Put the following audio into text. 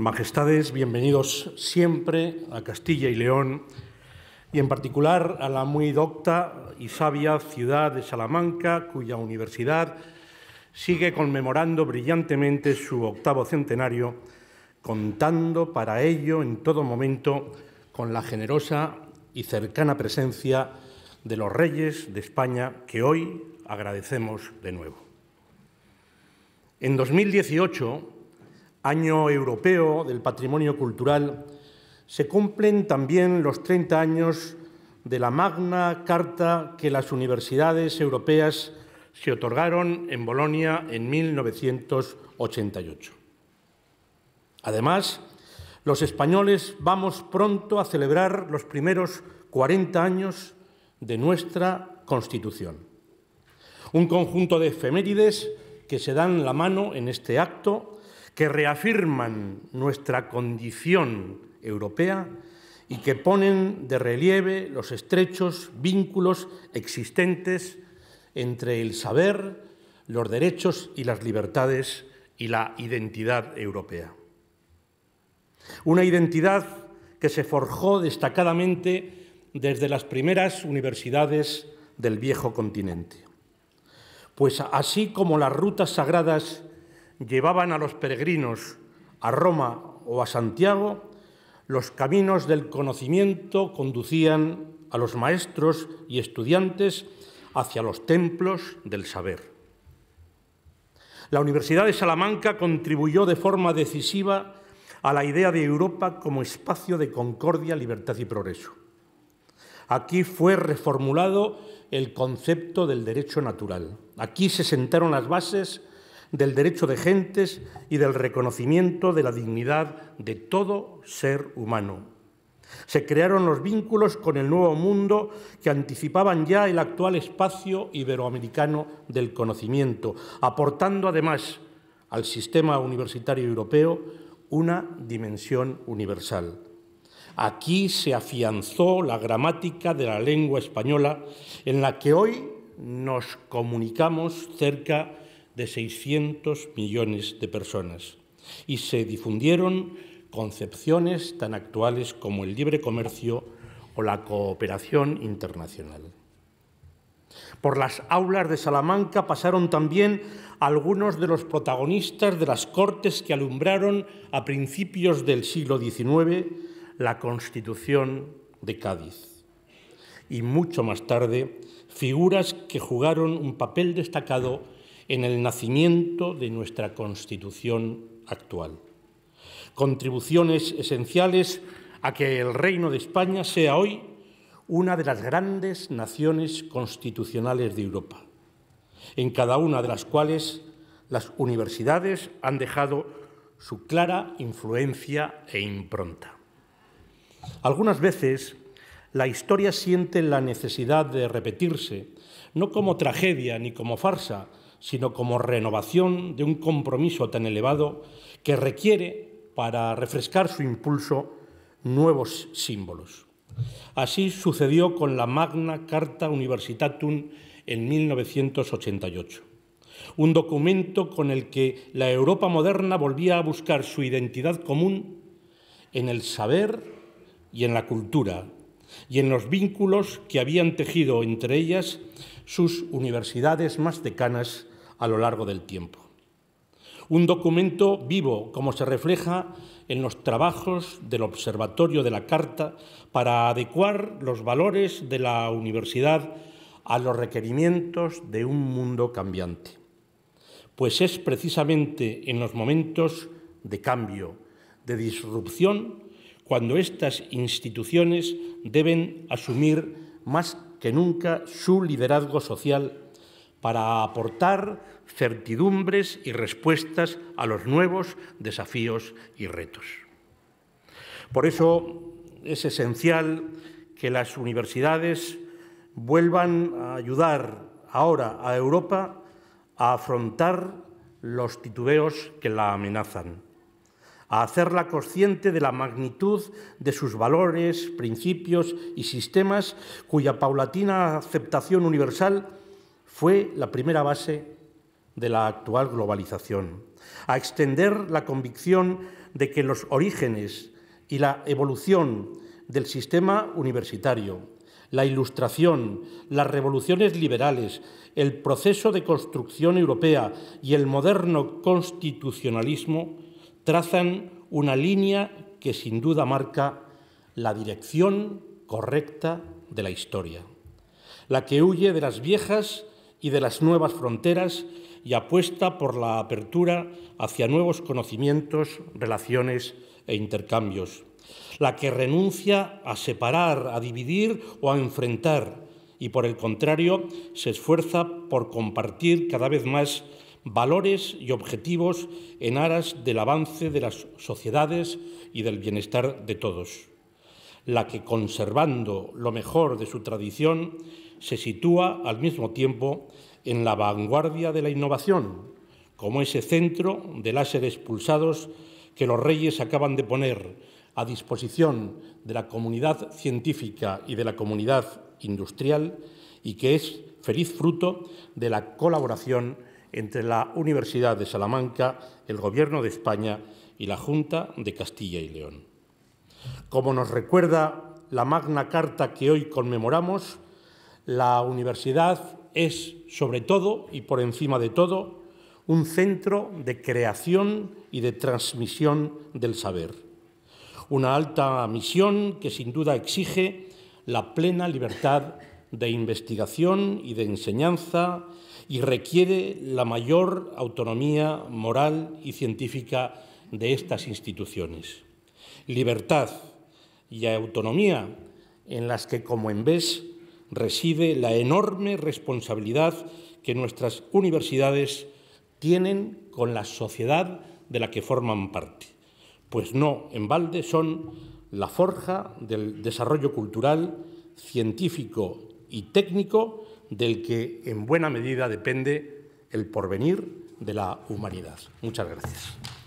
Majestades, bienvenidos siempre a Castilla y León y en particular a la muy docta y sabia ciudad de Salamanca, cuya universidad sigue conmemorando brillantemente su octavo centenario, contando para ello en todo momento con la generosa y cercana presencia de los reyes de España que hoy agradecemos de nuevo. En 2018, Año Europeo del Patrimonio Cultural, se cumplen también los 30 años de la magna carta que las universidades europeas se otorgaron en Bolonia en 1988. Además, los españoles vamos pronto a celebrar los primeros 40 años de nuestra Constitución. Un conjunto de efemérides que se dan la mano en este acto que reafirman nuestra condición europea y que ponen de relieve los estrechos vínculos existentes entre el saber, los derechos y las libertades y la identidad europea. Una identidad que se forjó destacadamente desde las primeras universidades del viejo continente. Pues así como las rutas sagradas llevaban a los peregrinos a Roma o a Santiago, los caminos del conocimiento conducían a los maestros y estudiantes hacia los templos del saber. La Universidad de Salamanca contribuyó de forma decisiva a la idea de Europa como espacio de concordia, libertad y progreso. Aquí fue reformulado el concepto del derecho natural. Aquí se sentaron las bases del derecho de gentes y del reconocimiento de la dignidad de todo ser humano. Se crearon los vínculos con el nuevo mundo que anticipaban ya el actual espacio iberoamericano del conocimiento, aportando además al sistema universitario europeo una dimensión universal. Aquí se afianzó la gramática de la lengua española en la que hoy nos comunicamos cerca de 600 millones de personas y se difundieron concepciones tan actuales como el libre comercio o la cooperación internacional. Por las aulas de Salamanca pasaron también algunos de los protagonistas de las cortes que alumbraron a principios del siglo XIX la Constitución de Cádiz. Y mucho más tarde, figuras que jugaron un papel destacado en el nacimiento de nuestra Constitución actual. Contribuciones esenciales a que el Reino de España sea hoy una de las grandes naciones constitucionales de Europa, en cada una de las cuales las universidades han dejado su clara influencia e impronta. Algunas veces la historia siente la necesidad de repetirse, no como tragedia ni como farsa, sino como renovación de un compromiso tan elevado que requiere, para refrescar su impulso, nuevos símbolos. Así sucedió con la Magna Carta Universitatum en 1988, un documento con el que la Europa moderna volvía a buscar su identidad común en el saber y en la cultura, y en los vínculos que habían tejido entre ellas sus universidades más decanas a lo largo del tiempo. Un documento vivo, como se refleja en los trabajos del Observatorio de la Carta para adecuar los valores de la universidad a los requerimientos de un mundo cambiante. Pues es precisamente en los momentos de cambio, de disrupción, cuando estas instituciones deben asumir más que nunca su liderazgo social para aportar certidumbres y respuestas a los nuevos desafíos y retos. Por eso es esencial que las universidades vuelvan a ayudar ahora a Europa a afrontar los titubeos que la amenazan a hacerla consciente de la magnitud de sus valores, principios y sistemas cuya paulatina aceptación universal fue la primera base de la actual globalización, a extender la convicción de que los orígenes y la evolución del sistema universitario, la ilustración, las revoluciones liberales, el proceso de construcción europea y el moderno constitucionalismo trazan una línea que sin duda marca la dirección correcta de la historia, la que huye de las viejas y de las nuevas fronteras y apuesta por la apertura hacia nuevos conocimientos, relaciones e intercambios, la que renuncia a separar, a dividir o a enfrentar y por el contrario se esfuerza por compartir cada vez más valores y objetivos en aras del avance de las sociedades y del bienestar de todos, la que, conservando lo mejor de su tradición, se sitúa al mismo tiempo en la vanguardia de la innovación, como ese centro de láser expulsados que los reyes acaban de poner a disposición de la comunidad científica y de la comunidad industrial y que es feliz fruto de la colaboración entre la Universidad de Salamanca, el Gobierno de España y la Junta de Castilla y León. Como nos recuerda la Magna Carta que hoy conmemoramos, la universidad es, sobre todo y por encima de todo, un centro de creación y de transmisión del saber. Una alta misión que sin duda exige la plena libertad de investigación y de enseñanza y requiere la mayor autonomía moral y científica de estas instituciones. Libertad y autonomía en las que, como en vez, reside la enorme responsabilidad que nuestras universidades tienen con la sociedad de la que forman parte, pues no en balde son la forja del desarrollo cultural, científico y técnico del que en buena medida depende el porvenir de la humanidad. Muchas gracias.